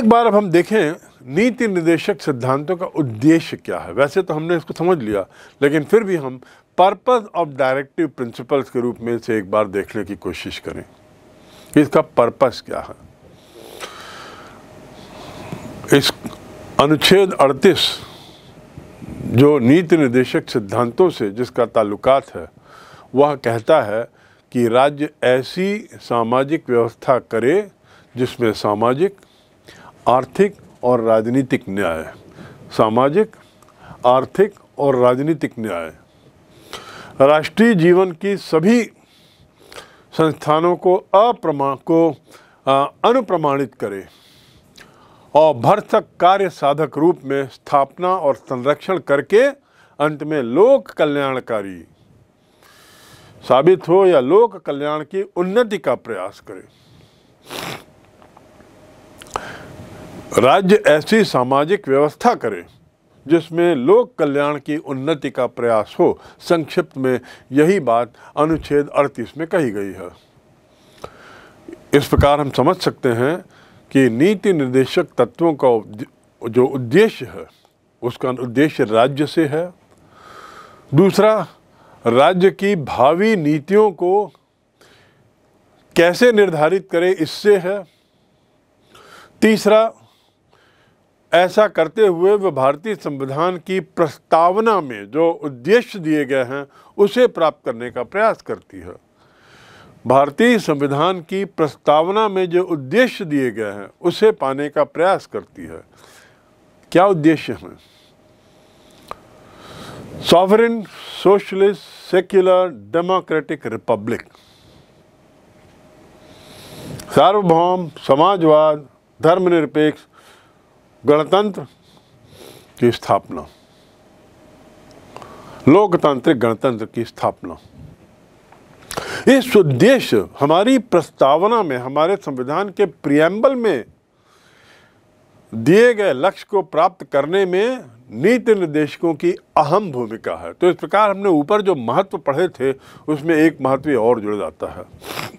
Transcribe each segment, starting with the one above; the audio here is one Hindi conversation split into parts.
एक बार अब हम देखें नीति निर्देशक सिद्धांतों का उद्देश्य क्या है वैसे तो हमने इसको समझ लिया लेकिन फिर भी हम पर्पस ऑफ डायरेक्टिव प्रिंसिपल्स के रूप में से एक बार देखने की कोशिश करें इसका पर्पस क्या है इस अनुच्छेद 38 जो नीति निर्देशक सिद्धांतों से जिसका ताल्लुकात है वह कहता है कि राज्य ऐसी सामाजिक व्यवस्था करे जिसमें सामाजिक आर्थिक और राजनीतिक न्याय सामाजिक आर्थिक और राजनीतिक न्याय राष्ट्रीय जीवन की सभी संस्थानों को अप्रमा को अनुप्रमाणित करे और भरसक कार्य साधक रूप में स्थापना और संरक्षण करके अंत में लोक कल्याणकारी साबित हो या लोक कल्याण की उन्नति का प्रयास करें राज्य ऐसी सामाजिक व्यवस्था करे जिसमें लोक कल्याण की उन्नति का प्रयास हो संक्षिप्त में यही बात अनुच्छेद 38 में कही गई है इस प्रकार हम समझ सकते हैं कि नीति निर्देशक तत्वों का जो उद्देश्य है उसका उद्देश्य राज्य से है दूसरा राज्य की भावी नीतियों को कैसे निर्धारित करे इससे है तीसरा ऐसा करते हुए वे भारतीय संविधान की प्रस्तावना में जो उद्देश्य दिए गए हैं उसे प्राप्त करने का प्रयास करती है भारतीय संविधान की प्रस्तावना में जो उद्देश्य दिए गए हैं उसे पाने का प्रयास करती है क्या उद्देश्य हैं sovereign socialist secular democratic republic सार्वभौम समाजवाद धर्मनिरपेक्ष गणतंत्र की स्थापना लोकतांत्रिक गणतंत्र की स्थापना इस उद्देश्य हमारी प्रस्तावना में हमारे संविधान के प्रियम्बल में दिए गए लक्ष्य को प्राप्त करने में नीति निर्देशकों की अहम भूमिका है तो इस प्रकार हमने ऊपर जो महत्व पढ़े थे उसमें एक महत्व और जुड़ जाता है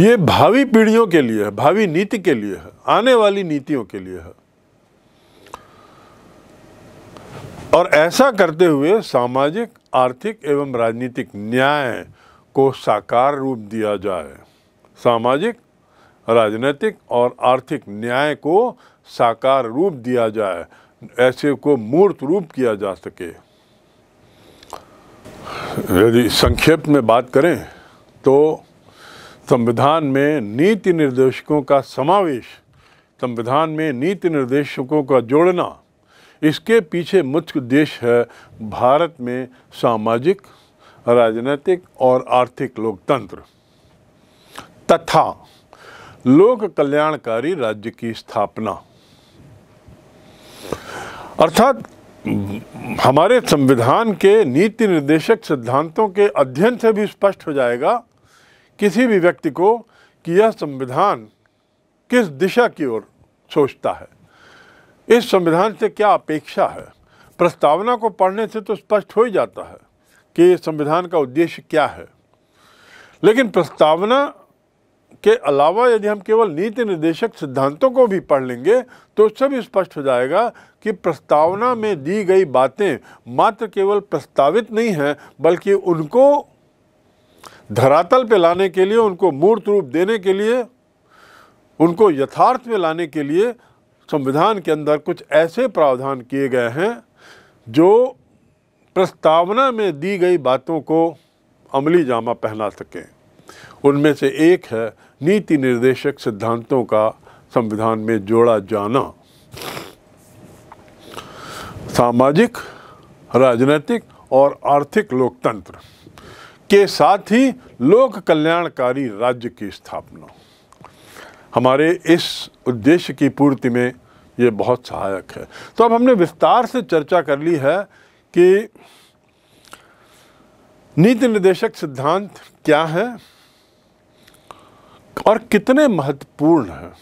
ये भावी पीढ़ियों के लिए है भावी नीति के लिए है आने वाली नीतियों के लिए है और ऐसा करते हुए सामाजिक आर्थिक एवं राजनीतिक न्याय को साकार रूप दिया जाए सामाजिक राजनीतिक और आर्थिक न्याय को साकार रूप दिया जाए ऐसे को मूर्त रूप किया जा सके यदि संक्षेप में बात करें तो संविधान में नीति निर्देशकों का समावेश संविधान में नीति निर्देशकों का जोड़ना इसके पीछे मुख्य उद्देश्य है भारत में सामाजिक राजनीतिक और आर्थिक लोकतंत्र तथा लोक कल्याणकारी राज्य की स्थापना अर्थात हमारे संविधान के नीति निर्देशक सिद्धांतों के अध्ययन से भी स्पष्ट हो जाएगा किसी भी व्यक्ति को कि यह संविधान किस दिशा की ओर सोचता है इस संविधान से क्या अपेक्षा है प्रस्तावना को पढ़ने से तो स्पष्ट हो ही जाता है कि संविधान का उद्देश्य क्या है लेकिन प्रस्तावना के अलावा यदि हम केवल नीति निर्देशक सिद्धांतों को भी पढ़ लेंगे तो उससे भी स्पष्ट हो जाएगा कि प्रस्तावना में दी गई बातें मात्र केवल प्रस्तावित नहीं हैं बल्कि उनको धरातल पे लाने के लिए उनको मूर्त रूप देने के लिए उनको यथार्थ में लाने के लिए संविधान के अंदर कुछ ऐसे प्रावधान किए गए हैं जो प्रस्तावना में दी गई बातों को अमली जामा पहना सकें उनमें से एक है नीति निर्देशक सिद्धांतों का संविधान में जोड़ा जाना सामाजिक राजनीतिक और आर्थिक लोकतंत्र के साथ ही लोक कल्याणकारी राज्य की स्थापना हमारे इस उद्देश्य की पूर्ति में ये बहुत सहायक है तो अब हमने विस्तार से चर्चा कर ली है कि नीति निर्देशक सिद्धांत क्या है और कितने महत्वपूर्ण हैं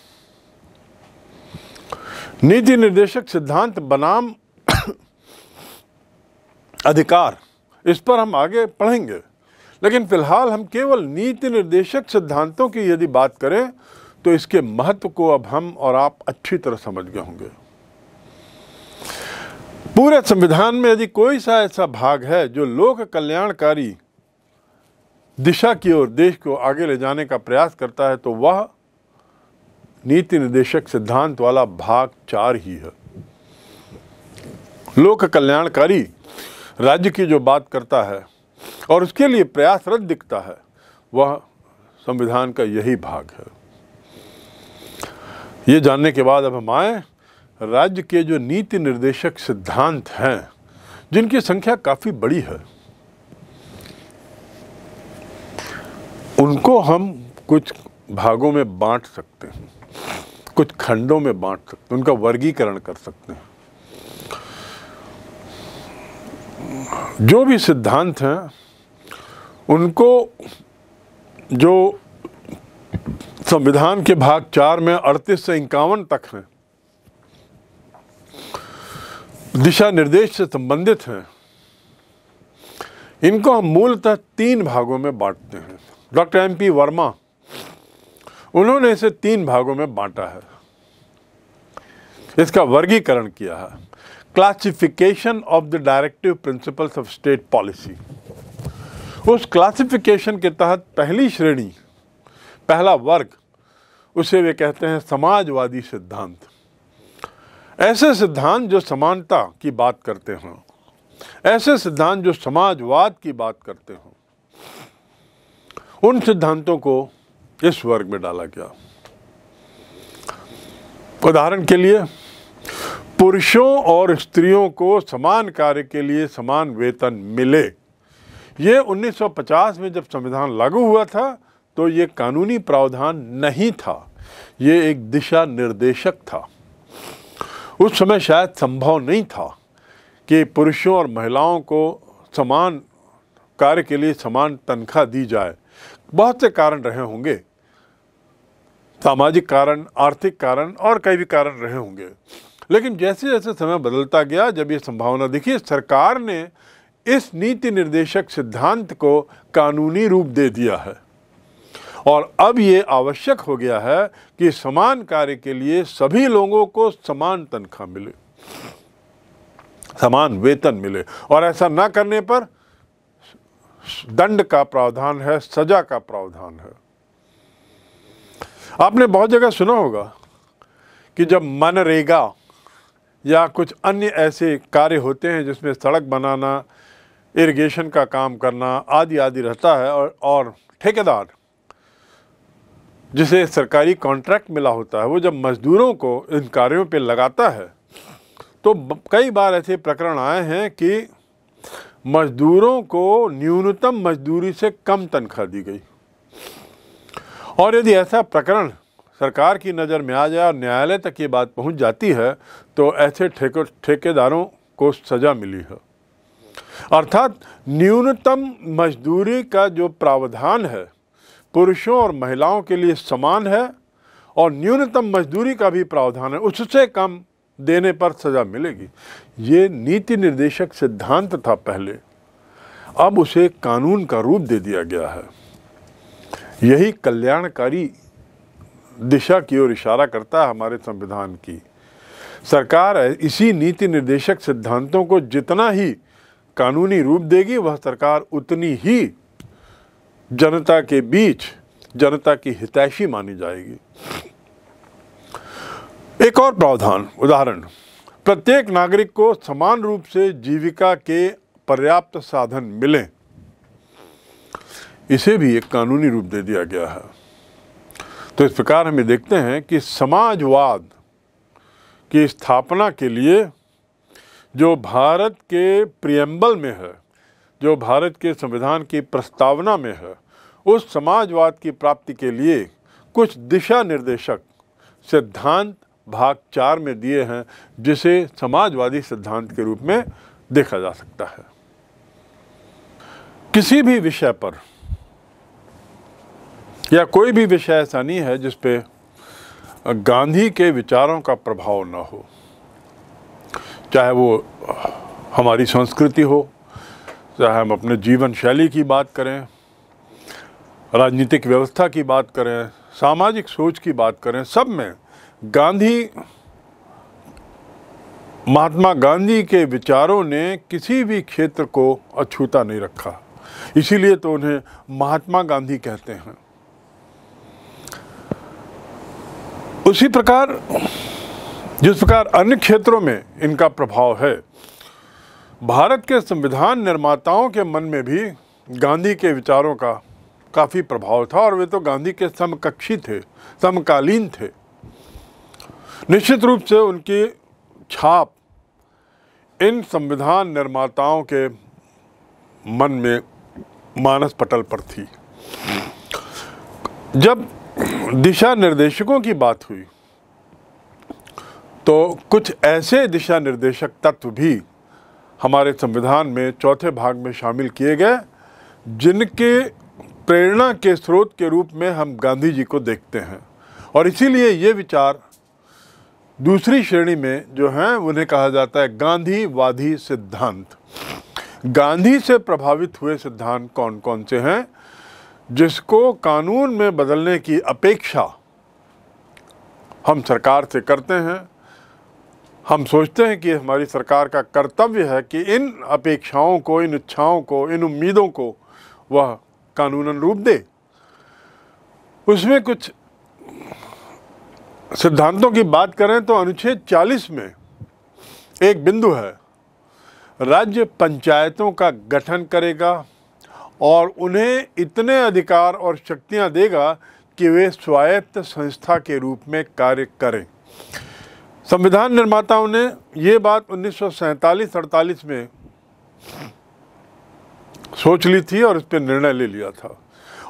नीति निर्देशक सिद्धांत बनाम अधिकार इस पर हम आगे पढ़ेंगे लेकिन फिलहाल हम केवल नीति निर्देशक सिद्धांतों की यदि बात करें तो इसके महत्व को अब हम और आप अच्छी तरह समझ गए होंगे पूरे संविधान में यदि कोई सा ऐसा भाग है जो लोक कल्याणकारी दिशा की ओर देश को आगे ले जाने का प्रयास करता है तो वह नीति निर्देशक सिद्धांत वाला भाग चार ही है लोक कल्याणकारी राज्य की जो बात करता है और उसके लिए प्रयासरत दिखता है वह संविधान का यही भाग है ये जानने के बाद अब हम आए राज्य के जो नीति निर्देशक सिद्धांत हैं जिनकी संख्या काफ़ी बड़ी है उनको हम कुछ भागों में बांट सकते हैं कुछ खंडों में बांट सकते हैं उनका वर्गीकरण कर सकते हैं जो भी सिद्धांत हैं उनको जो संविधान के भाग चार में अड़तीस से इक्यावन तक हैं दिशा निर्देश से संबंधित हैं इनको हम मूलतः तीन भागों में बांटते हैं डॉक्टर एम पी वर्मा उन्होंने इसे तीन भागों में बांटा है इसका वर्गीकरण किया है classification of the directive principles of state policy उस क्लासिफिकेशन के तहत पहली श्रेणी पहला वर्ग उसे वे कहते हैं समाजवादी सिद्धांत ऐसे सिद्धांत जो समानता की बात करते हों ऐसे सिद्धांत जो समाजवाद की बात करते हों उन सिद्धांतों को इस वर्ग में डाला गया उदाहरण के लिए पुरुषों और स्त्रियों को समान कार्य के लिए समान वेतन मिले ये 1950 में जब संविधान लागू हुआ था तो ये कानूनी प्रावधान नहीं था ये एक दिशा निर्देशक था उस समय शायद संभव नहीं था कि पुरुषों और महिलाओं को समान कार्य के लिए समान तनख्वाह दी जाए बहुत से कारण रहे होंगे सामाजिक कारण आर्थिक कारण और कई भी कारण रहे होंगे लेकिन जैसे जैसे समय बदलता गया जब ये संभावना दिखी सरकार ने इस नीति निर्देशक सिद्धांत को कानूनी रूप दे दिया है और अब ये आवश्यक हो गया है कि समान कार्य के लिए सभी लोगों को समान तनख्वाह मिले समान वेतन मिले और ऐसा ना करने पर दंड का प्रावधान है सजा का प्रावधान है आपने बहुत जगह सुना होगा कि जब मनरेगा या कुछ अन्य ऐसे कार्य होते हैं जिसमें सड़क बनाना इरिगेशन का काम करना आदि आदि रहता है और और ठेकेदार जिसे सरकारी कॉन्ट्रैक्ट मिला होता है वो जब मज़दूरों को इन कार्यों पे लगाता है तो कई बार ऐसे प्रकरण आए हैं कि मज़दूरों को न्यूनतम मजदूरी से कम तनख्वाह दी गई और यदि ऐसा प्रकरण सरकार की नज़र में आ जाए और न्यायालय तक ये बात पहुंच जाती है तो ऐसे ठेके ठेकेदारों को सज़ा मिली है अर्थात न्यूनतम मजदूरी का जो प्रावधान है पुरुषों और महिलाओं के लिए समान है और न्यूनतम मजदूरी का भी प्रावधान है उससे कम देने पर सज़ा मिलेगी ये नीति निर्देशक सिद्धांत था पहले अब उसे कानून का रूप दे दिया गया है यही कल्याणकारी दिशा की ओर इशारा करता है हमारे संविधान की सरकार इसी नीति निर्देशक सिद्धांतों को जितना ही कानूनी रूप देगी वह सरकार उतनी ही जनता के बीच जनता की हितैषी मानी जाएगी एक और प्रावधान उदाहरण प्रत्येक नागरिक को समान रूप से जीविका के पर्याप्त साधन मिलें इसे भी एक कानूनी रूप दे दिया गया है तो इस प्रकार हमें देखते हैं कि समाजवाद की स्थापना के लिए जो भारत के प्रियम्बल में है जो भारत के संविधान की प्रस्तावना में है उस समाजवाद की प्राप्ति के लिए कुछ दिशा निर्देशक सिद्धांत भाग चार में दिए हैं जिसे समाजवादी सिद्धांत के रूप में देखा जा सकता है किसी भी विषय पर या कोई भी विषय ऐसा नहीं है जिस पे गांधी के विचारों का प्रभाव ना हो चाहे वो हमारी संस्कृति हो चाहे हम अपने जीवन शैली की बात करें राजनीतिक व्यवस्था की बात करें सामाजिक सोच की बात करें सब में गांधी महात्मा गांधी के विचारों ने किसी भी क्षेत्र को अछूता नहीं रखा इसीलिए तो उन्हें महात्मा गांधी कहते हैं उसी प्रकार जिस प्रकार अन्य क्षेत्रों में इनका प्रभाव है भारत के संविधान निर्माताओं के मन में भी गांधी के विचारों का काफ़ी प्रभाव था और वे तो गांधी के समकक्षी थे समकालीन थे निश्चित रूप से उनकी छाप इन संविधान निर्माताओं के मन में मानस पटल पर थी जब दिशा निर्देशकों की बात हुई तो कुछ ऐसे दिशा निर्देशक तत्व भी हमारे संविधान में चौथे भाग में शामिल किए गए जिनके प्रेरणा के स्रोत के रूप में हम गांधी जी को देखते हैं और इसीलिए ये विचार दूसरी श्रेणी में जो हैं उन्हें कहा जाता है गांधीवादी सिद्धांत गांधी से प्रभावित हुए सिद्धांत कौन कौन से हैं जिसको कानून में बदलने की अपेक्षा हम सरकार से करते हैं हम सोचते हैं कि हमारी सरकार का कर्तव्य है कि इन अपेक्षाओं को इन इच्छाओं को इन उम्मीदों को वह कानूनन रूप दे उसमें कुछ सिद्धांतों की बात करें तो अनुच्छेद 40 में एक बिंदु है राज्य पंचायतों का गठन करेगा और उन्हें इतने अधिकार और शक्तियां देगा कि वे स्वायत्त संस्था के रूप में कार्य करें संविधान निर्माताओं ने ये बात उन्नीस सौ में सोच ली थी और इस पर निर्णय ले लिया था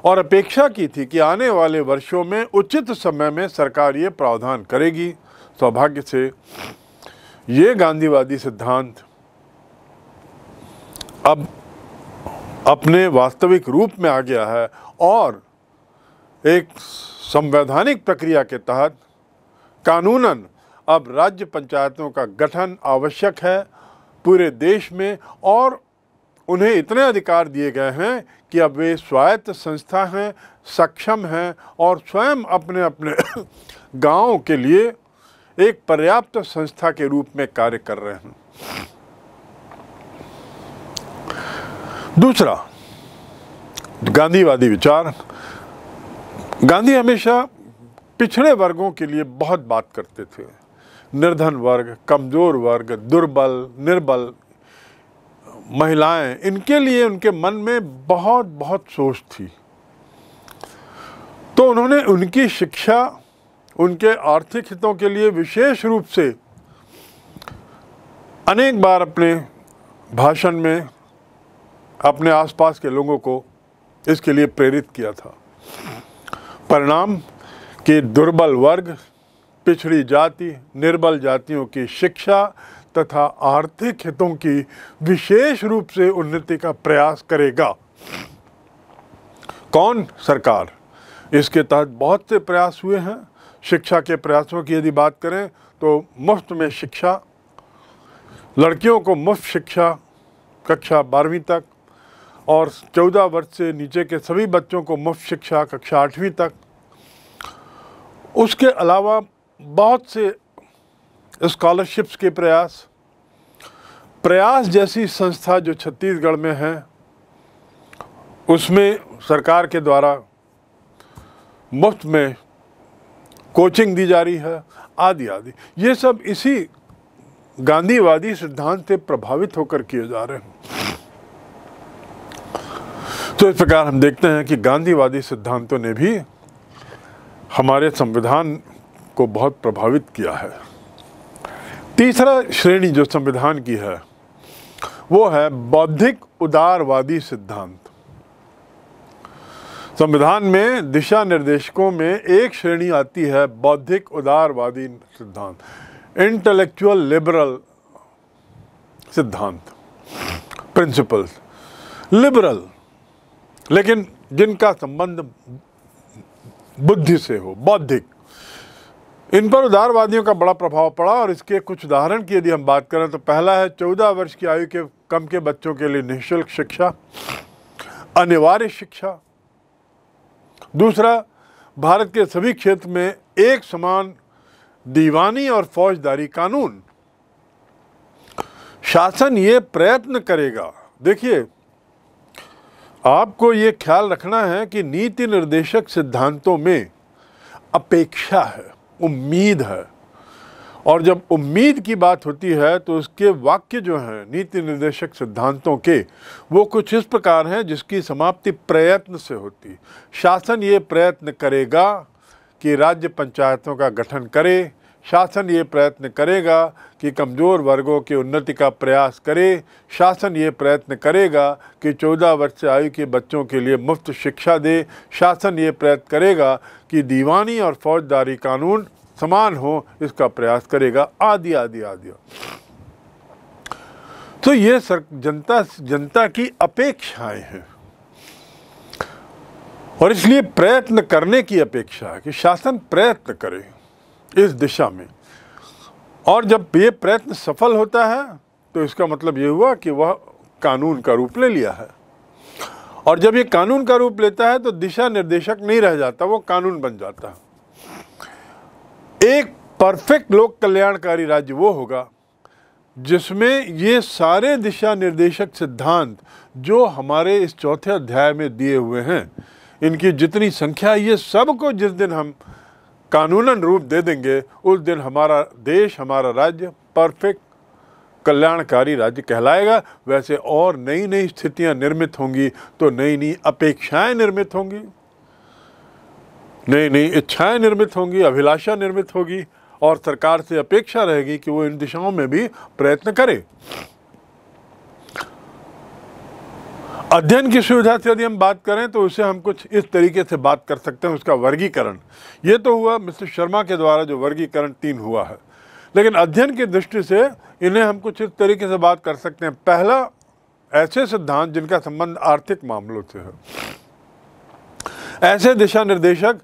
और अपेक्षा की थी कि आने वाले वर्षों में उचित समय में सरकार ये प्रावधान करेगी सौभाग्य से ये गांधीवादी सिद्धांत अब अपने वास्तविक रूप में आ गया है और एक संवैधानिक प्रक्रिया के तहत कानूनन अब राज्य पंचायतों का गठन आवश्यक है पूरे देश में और उन्हें इतने अधिकार दिए गए हैं कि अब वे स्वायत्त संस्था हैं सक्षम हैं और स्वयं अपने अपने गाँव के लिए एक पर्याप्त संस्था के रूप में कार्य कर रहे हैं दूसरा गांधीवादी विचार गांधी हमेशा पिछड़े वर्गों के लिए बहुत बात करते थे निर्धन वर्ग कमज़ोर वर्ग दुर्बल निर्बल महिलाएं इनके लिए उनके मन में बहुत बहुत सोच थी तो उन्होंने उनकी शिक्षा उनके आर्थिक हितों के लिए विशेष रूप से अनेक बार अपने भाषण में अपने आसपास के लोगों को इसके लिए प्रेरित किया था परिणाम कि दुर्बल वर्ग पिछड़ी जाति निर्बल जातियों की शिक्षा तथा आर्थिक हितों की विशेष रूप से उन्नति का प्रयास करेगा कौन सरकार इसके तहत बहुत से प्रयास हुए हैं शिक्षा के प्रयासों की यदि बात करें तो मुफ्त में शिक्षा लड़कियों को मुफ्त शिक्षा कक्षा बारहवीं तक और चौदह वर्ष से नीचे के सभी बच्चों को मुफ्त शिक्षा कक्षा आठवीं तक उसके अलावा बहुत से स्कॉलरशिप्स के प्रयास प्रयास जैसी संस्था जो छत्तीसगढ़ में है उसमें सरकार के द्वारा मुफ्त में कोचिंग दी जा रही है आदि आदि ये सब इसी गांधीवादी सिद्धांत से प्रभावित होकर किए जा रहे हैं तो इस प्रकार हम देखते हैं कि गांधीवादी सिद्धांतों ने भी हमारे संविधान को बहुत प्रभावित किया है तीसरा श्रेणी जो संविधान की है वो है बौद्धिक उदारवादी सिद्धांत संविधान में दिशा निर्देशकों में एक श्रेणी आती है बौद्धिक उदारवादी सिद्धांत इंटेलेक्चुअल लिबरल सिद्धांत प्रिंसिपल्स लिबरल लेकिन जिनका संबंध बुद्धि से हो बौद्धिक इन पर उदारवादियों का बड़ा प्रभाव पड़ा और इसके कुछ उदाहरण की यदि हम बात करें तो पहला है चौदह वर्ष की आयु के कम के बच्चों के लिए निःशुल्क शिक्षा अनिवार्य शिक्षा दूसरा भारत के सभी क्षेत्र में एक समान दीवानी और फौजदारी कानून शासन ये प्रयत्न करेगा देखिए आपको ये ख्याल रखना है कि नीति निर्देशक सिद्धांतों में अपेक्षा है उम्मीद है और जब उम्मीद की बात होती है तो उसके वाक्य जो हैं नीति निर्देशक सिद्धांतों के वो कुछ इस प्रकार हैं जिसकी समाप्ति प्रयत्न से होती शासन ये प्रयत्न करेगा कि राज्य पंचायतों का गठन करे शासन ये प्रयत्न करेगा कि कमज़ोर वर्गों की उन्नति का प्रयास करे शासन ये प्रयत्न करेगा कि 14 वर्ष से आयु के बच्चों के लिए मुफ्त शिक्षा दे शासन ये प्रयत्न करेगा कि दीवानी और फौजदारी कानून समान हो इसका प्रयास करेगा आदि आदि आदि तो ये सर जनता जनता की अपेक्षाएं हैं और इसलिए प्रयत्न करने की अपेक्षा है कि शासन प्रयत्न करे इस दिशा में और जब ये प्रयत्न सफल होता है तो इसका मतलब ये हुआ कि वह कानून का रूप ले लिया है और जब ये कानून का रूप लेता है तो दिशा निर्देशक नहीं रह जाता वो कानून बन जाता है एक परफेक्ट लोक कल्याणकारी राज्य वो होगा जिसमें ये सारे दिशा निर्देशक सिद्धांत जो हमारे इस चौथे अध्याय में दिए हुए हैं इनकी जितनी संख्या ये सबको जिस दिन हम कानूनन रूप दे देंगे उस दिन हमारा देश हमारा राज्य परफेक्ट कल्याणकारी राज्य कहलाएगा वैसे और नई नई स्थितियां निर्मित होंगी तो नई नई अपेक्षाएं निर्मित होंगी नई नई इच्छाएं निर्मित होंगी अभिलाषा निर्मित होगी और सरकार से अपेक्षा रहेगी कि वो इन दिशाओं में भी प्रयत्न करे अध्ययन की सुविधा से यदि हम बात करें तो उसे हम कुछ इस तरीके से बात कर सकते हैं उसका वर्गीकरण ये तो हुआ मिस्टर शर्मा के द्वारा जो वर्गीकरण तीन हुआ है लेकिन अध्ययन की दृष्टि से इन्हें हम कुछ इस तरीके से बात कर सकते हैं पहला ऐसे सिद्धांत जिनका संबंध आर्थिक मामलों से है ऐसे दिशा निर्देशक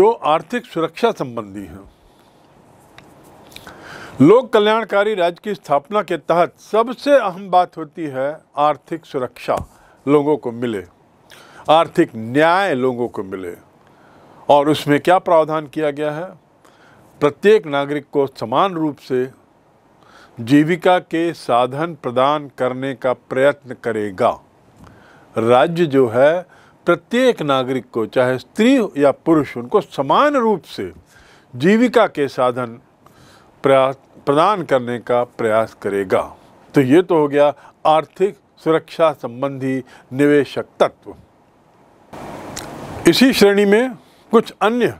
जो आर्थिक सुरक्षा संबंधी हैं लोक कल्याणकारी राज्य की स्थापना के तहत सबसे अहम बात होती है आर्थिक सुरक्षा लोगों को मिले आर्थिक न्याय लोगों को मिले और उसमें क्या प्रावधान किया गया है प्रत्येक नागरिक को समान रूप से जीविका के साधन प्रदान करने का प्रयत्न करेगा राज्य जो है प्रत्येक नागरिक को चाहे स्त्री या पुरुष उनको समान रूप से जीविका के साधन प्रयास प्रदान करने का प्रयास करेगा तो ये तो हो गया आर्थिक सुरक्षा संबंधी निवेशक तत्व इसी श्रेणी में कुछ अन्य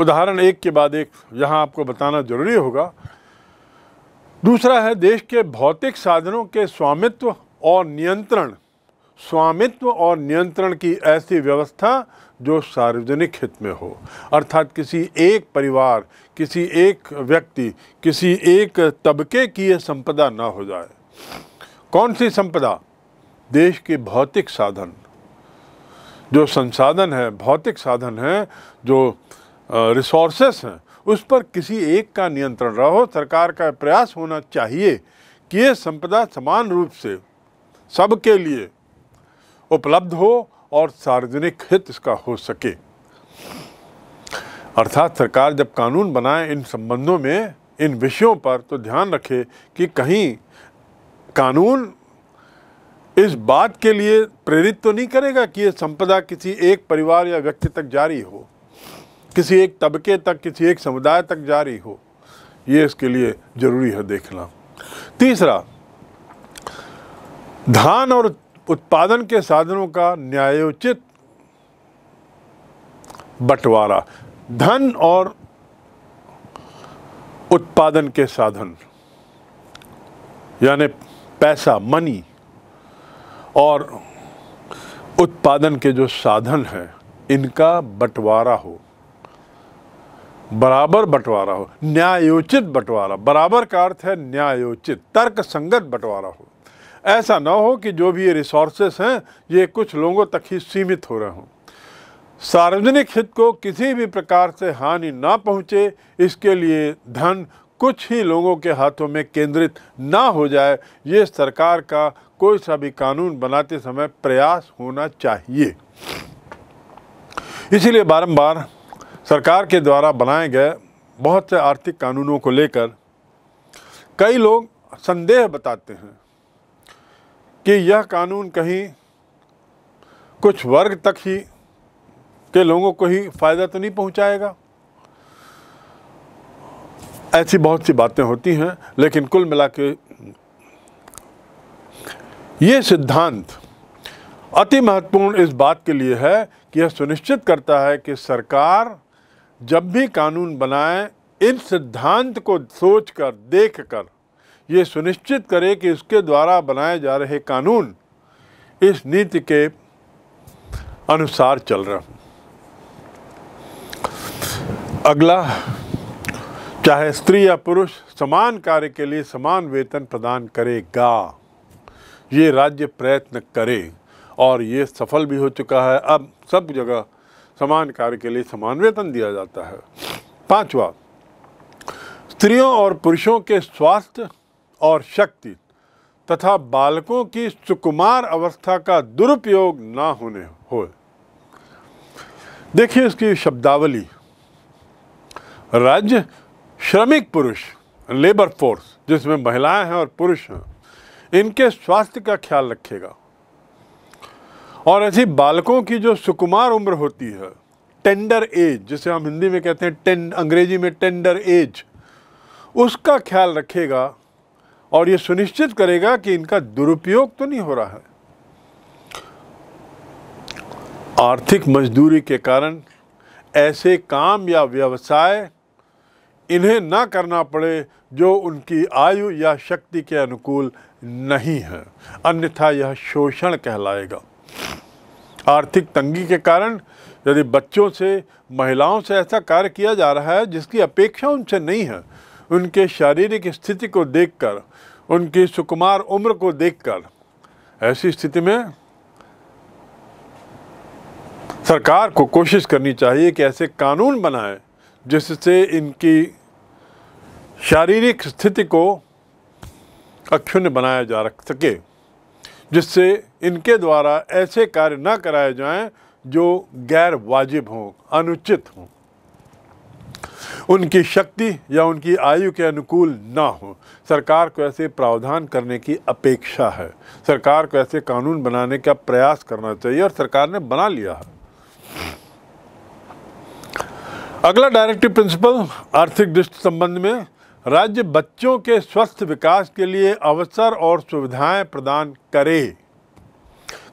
उदाहरण एक के बाद एक यहाँ आपको बताना जरूरी होगा दूसरा है देश के भौतिक साधनों के स्वामित्व और नियंत्रण स्वामित्व और नियंत्रण की ऐसी व्यवस्था जो सार्वजनिक हित में हो अर्थात किसी एक परिवार किसी एक व्यक्ति किसी एक तबके की यह संपदा ना हो जाए कौन सी संपदा देश के भौतिक साधन जो संसाधन है भौतिक साधन है जो रिसोर्सेस हैं उस पर किसी एक का नियंत्रण रहो सरकार का प्रयास होना चाहिए कि ये संपदा समान रूप से सबके लिए उपलब्ध हो और सार्वजनिक हित इसका हो सके अर्थात सरकार जब कानून बनाए इन संबंधों में इन विषयों पर तो ध्यान रखे कि कहीं कानून इस बात के लिए प्रेरित तो नहीं करेगा कि ये संपदा किसी एक परिवार या व्यक्ति तक जारी हो किसी एक तबके तक किसी एक समुदाय तक जारी हो ये इसके लिए ज़रूरी है देखना तीसरा धान और उत्पादन के साधनों का न्यायोचित बंटवारा धन और उत्पादन के साधन यानी पैसा मनी और उत्पादन के जो साधन हैं इनका बंटवारा हो बराबर बंटवारा हो न्यायोचित बंटवारा बराबर का अर्थ है न्यायोचित तर्क संगत बंटवारा हो ऐसा ना हो कि जो भी ये रिसोर्सेस हैं ये कुछ लोगों तक ही सीमित हो रहे हों सार्वजनिक हित को किसी भी प्रकार से हानि ना पहुँचे इसके लिए धन कुछ ही लोगों के हाथों में केंद्रित ना हो जाए ये सरकार का कोई सा भी कानून बनाते समय प्रयास होना चाहिए इसीलिए बारंबार सरकार के द्वारा बनाए गए बहुत से आर्थिक कानूनों को लेकर कई लोग संदेह बताते हैं कि यह कानून कहीं कुछ वर्ग तक ही के लोगों को ही फ़ायदा तो नहीं पहुंचाएगा ऐसी बहुत सी बातें होती हैं लेकिन कुल मिला के ये सिद्धांत अति महत्वपूर्ण इस बात के लिए है कि यह सुनिश्चित करता है कि सरकार जब भी कानून बनाए इन सिद्धांत को सोचकर देखकर ये सुनिश्चित करे कि इसके द्वारा बनाए जा रहे कानून इस नीति के अनुसार चल रहे अगला चाहे स्त्री या पुरुष समान कार्य के लिए समान वेतन प्रदान करेगा ये राज्य प्रयत्न करे और ये सफल भी हो चुका है अब सब जगह समान कार्य के लिए समान वेतन दिया जाता है पांचवा स्त्रियों और पुरुषों के स्वास्थ्य और शक्ति तथा बालकों की सुकुमार अवस्था का दुरुपयोग ना होने हो देखिए इसकी शब्दावली राज्य श्रमिक पुरुष लेबर फोर्स जिसमें महिलाएं हैं और पुरुष हैं इनके स्वास्थ्य का ख्याल रखेगा और ऐसी बालकों की जो सुकुमार उम्र होती है टेंडर एज जिसे हम हिंदी में कहते हैं टें अंग्रेजी में टेंडर एज उसका ख्याल रखेगा और ये सुनिश्चित करेगा कि इनका दुरुपयोग तो नहीं हो रहा है आर्थिक मजदूरी के कारण ऐसे काम या व्यवसाय इन्हें ना करना पड़े जो उनकी आयु या शक्ति के अनुकूल नहीं है अन्यथा यह शोषण कहलाएगा आर्थिक तंगी के कारण यदि बच्चों से महिलाओं से ऐसा कार्य किया जा रहा है जिसकी अपेक्षा उनसे नहीं है उनके शारीरिक स्थिति को देखकर उनकी सुकुमार उम्र को देखकर ऐसी स्थिति में सरकार को कोशिश करनी चाहिए कि ऐसे कानून बनाएं जिससे इनकी शारीरिक स्थिति को अक्षुण्य बनाया जा रख सके जिससे इनके द्वारा ऐसे कार्य ना कराए जाएं जो गैर वाजिब हों अनुचित हों उनकी शक्ति या उनकी आयु के अनुकूल ना हो सरकार को ऐसे प्रावधान करने की अपेक्षा है सरकार को ऐसे कानून बनाने का प्रयास करना चाहिए और सरकार ने बना लिया है अगला डायरेक्टिव प्रिंसिपल आर्थिक दृष्टि संबंध में राज्य बच्चों के स्वस्थ विकास के लिए अवसर और सुविधाएं प्रदान करे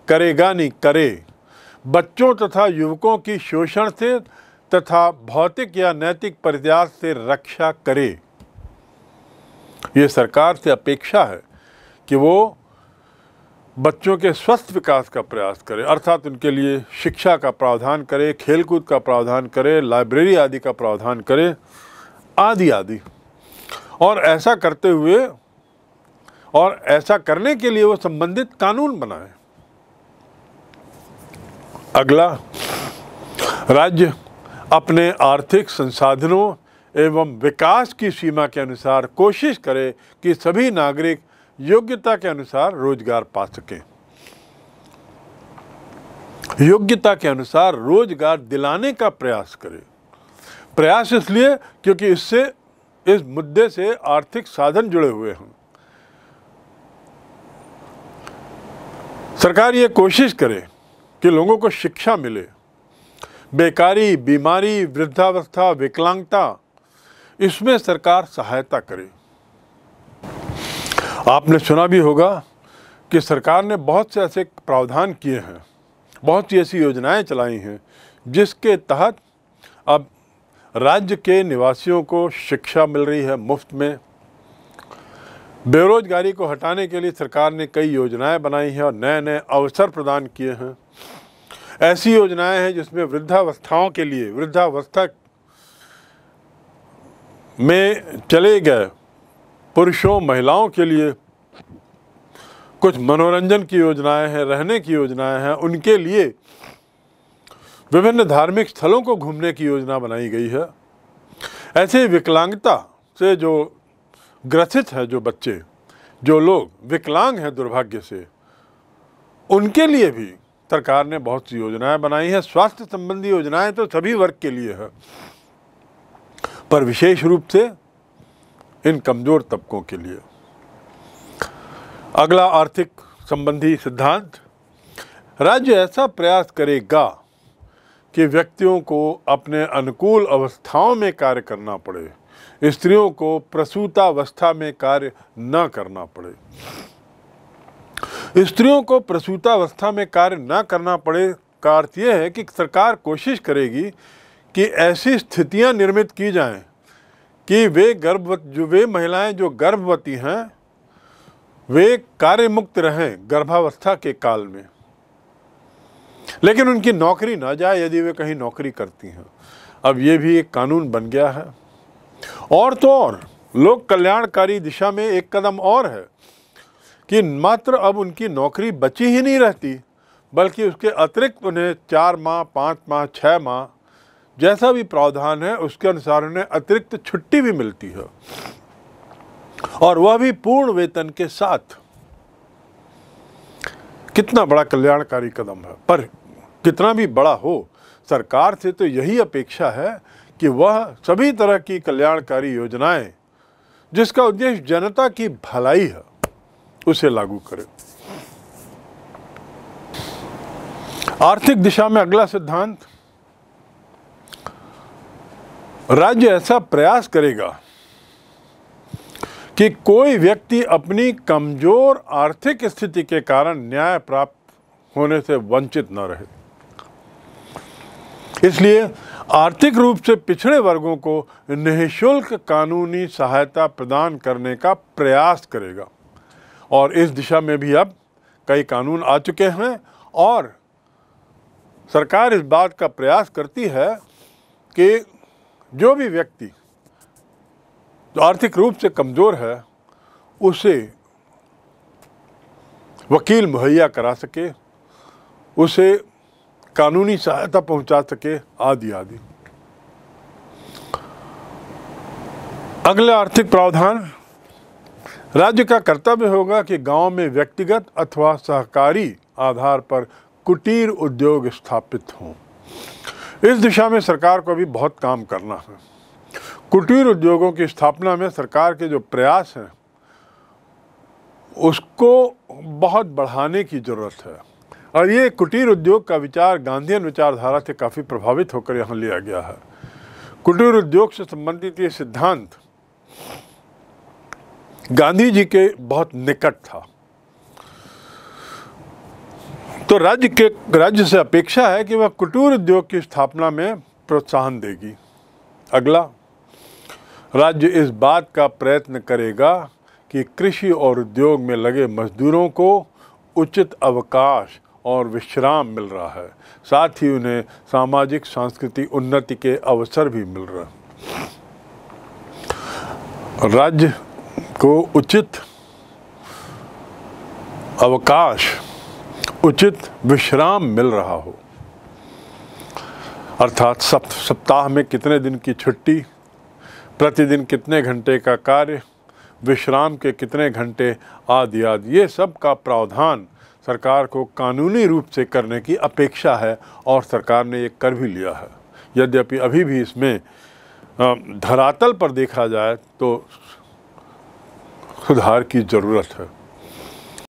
करेगा नहीं करे बच्चों तथा युवकों की शोषण से तथा भौतिक या नैतिक परित्यास से रक्षा करे ये सरकार से अपेक्षा है कि वो बच्चों के स्वस्थ विकास का प्रयास करें अर्थात उनके लिए शिक्षा का प्रावधान करें खेलकूद का प्रावधान करें लाइब्रेरी आदि का प्रावधान करें आदि आदि और ऐसा करते हुए और ऐसा करने के लिए वो संबंधित कानून बनाए अगला राज्य अपने आर्थिक संसाधनों एवं विकास की सीमा के अनुसार कोशिश करे कि सभी नागरिक योग्यता के अनुसार रोजगार पा सकें योग्यता के अनुसार रोजगार दिलाने का प्रयास करें प्रयास इसलिए क्योंकि इससे इस मुद्दे से आर्थिक साधन जुड़े हुए हैं सरकार ये कोशिश करे कि लोगों को शिक्षा मिले बेकारी बीमारी वृद्धावस्था विकलांगता इसमें सरकार सहायता करे आपने सुना भी होगा कि सरकार ने बहुत से ऐसे प्रावधान किए हैं बहुत सी ऐसी योजनाएं चलाई हैं जिसके तहत अब राज्य के निवासियों को शिक्षा मिल रही है मुफ्त में बेरोजगारी को हटाने के लिए सरकार ने कई योजनाएं बनाई हैं और नए नए अवसर प्रदान किए हैं ऐसी योजनाएं हैं जिसमें वृद्धावस्थाओं के लिए वृद्धावस्था में चले गए पुरुषों महिलाओं के लिए कुछ मनोरंजन की योजनाएं हैं रहने की योजनाएं हैं उनके लिए विभिन्न धार्मिक स्थलों को घूमने की योजना बनाई गई है ऐसे विकलांगता से जो ग्रसित है जो बच्चे जो लोग विकलांग हैं दुर्भाग्य से उनके लिए भी सरकार ने बहुत सी योजनाएं बनाई हैं स्वास्थ्य संबंधी योजनाएं तो सभी वर्ग के लिए है पर विशेष रूप से इन कमज़ोर तबकों के लिए अगला आर्थिक संबंधी सिद्धांत राज्य ऐसा प्रयास करेगा कि व्यक्तियों को अपने अनुकूल अवस्थाओं में कार्य करना पड़े स्त्रियों को प्रसूतावस्था में कार्य न करना पड़े स्त्रियों को प्रसूतावस्था में कार्य न करना पड़े का अर्थ यह है कि सरकार कोशिश करेगी कि ऐसी स्थितियां निर्मित की जाएं कि वे गर्भवती जो वे महिलाएं जो गर्भवती हैं वे कार्य मुक्त रहें गर्भावस्था के काल में लेकिन उनकी नौकरी ना जाए यदि वे कहीं नौकरी करती हैं अब ये भी एक कानून बन गया है और तो और लोक कल्याणकारी दिशा में एक कदम और है कि मात्र अब उनकी नौकरी बची ही नहीं रहती बल्कि उसके अतिरिक्त उन्हें चार माह पाँच माह छः माह जैसा भी प्रावधान है उसके अनुसार उन्हें अतिरिक्त छुट्टी भी मिलती है और वह भी पूर्ण वेतन के साथ कितना बड़ा कल्याणकारी कदम है पर कितना भी बड़ा हो सरकार से तो यही अपेक्षा है कि वह सभी तरह की कल्याणकारी योजनाएं जिसका उद्देश्य जनता की भलाई है उसे लागू करे आर्थिक दिशा में अगला सिद्धांत राज्य ऐसा प्रयास करेगा कि कोई व्यक्ति अपनी कमजोर आर्थिक स्थिति के कारण न्याय प्राप्त होने से वंचित न रहे इसलिए आर्थिक रूप से पिछड़े वर्गों को निःशुल्क कानूनी सहायता प्रदान करने का प्रयास करेगा और इस दिशा में भी अब कई कानून आ चुके हैं और सरकार इस बात का प्रयास करती है कि जो भी व्यक्ति जो आर्थिक रूप से कमज़ोर है उसे वकील मुहैया करा सके उसे कानूनी सहायता पहुंचा सके आदि आदि अगला आर्थिक प्रावधान राज्य का कर्तव्य होगा कि गांव में व्यक्तिगत अथवा सहकारी आधार पर कुटीर उद्योग स्थापित हों इस दिशा में सरकार को अभी बहुत काम करना है कुटीर उद्योगों की स्थापना में सरकार के जो प्रयास हैं उसको बहुत बढ़ाने की ज़रूरत है और ये कुटीर उद्योग का विचार गांधीयन विचारधारा से काफ़ी प्रभावित होकर यहाँ लिया गया है कुटीर उद्योग से संबंधित ये सिद्धांत गांधी जी के बहुत निकट था तो राज्य के राज्य से अपेक्षा है कि वह कुटीर उद्योग की स्थापना में प्रोत्साहन देगी अगला राज्य इस बात का प्रयत्न करेगा कि कृषि और उद्योग में लगे मजदूरों को उचित अवकाश और विश्राम मिल रहा है साथ ही उन्हें सामाजिक सांस्कृतिक उन्नति के अवसर भी मिल रहे हैं राज्य को उचित अवकाश उचित विश्राम मिल रहा हो अर्थात सप्त सप्ताह में कितने दिन की छुट्टी प्रतिदिन कितने घंटे का कार्य विश्राम के कितने घंटे आदि आदि ये सब का प्रावधान सरकार को कानूनी रूप से करने की अपेक्षा है और सरकार ने ये कर भी लिया है यद्यपि अभी भी इसमें धरातल पर देखा जाए तो सुधार की ज़रूरत है